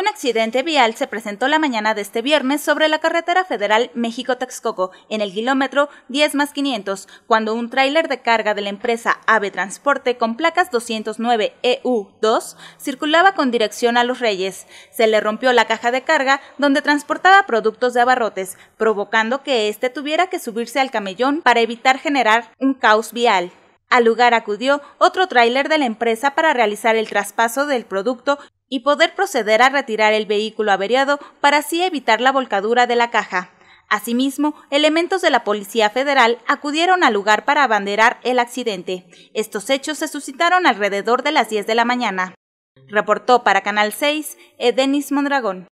Un accidente vial se presentó la mañana de este viernes sobre la carretera federal México-Texcoco, en el kilómetro 10 más 500, cuando un tráiler de carga de la empresa Ave Transporte con placas 209 EU2 circulaba con dirección a Los Reyes. Se le rompió la caja de carga donde transportaba productos de abarrotes, provocando que éste tuviera que subirse al camellón para evitar generar un caos vial. Al lugar acudió otro tráiler de la empresa para realizar el traspaso del producto y poder proceder a retirar el vehículo averiado para así evitar la volcadura de la caja. Asimismo, elementos de la Policía Federal acudieron al lugar para abanderar el accidente. Estos hechos se suscitaron alrededor de las 10 de la mañana. Reportó para Canal 6 Edenis Mondragón.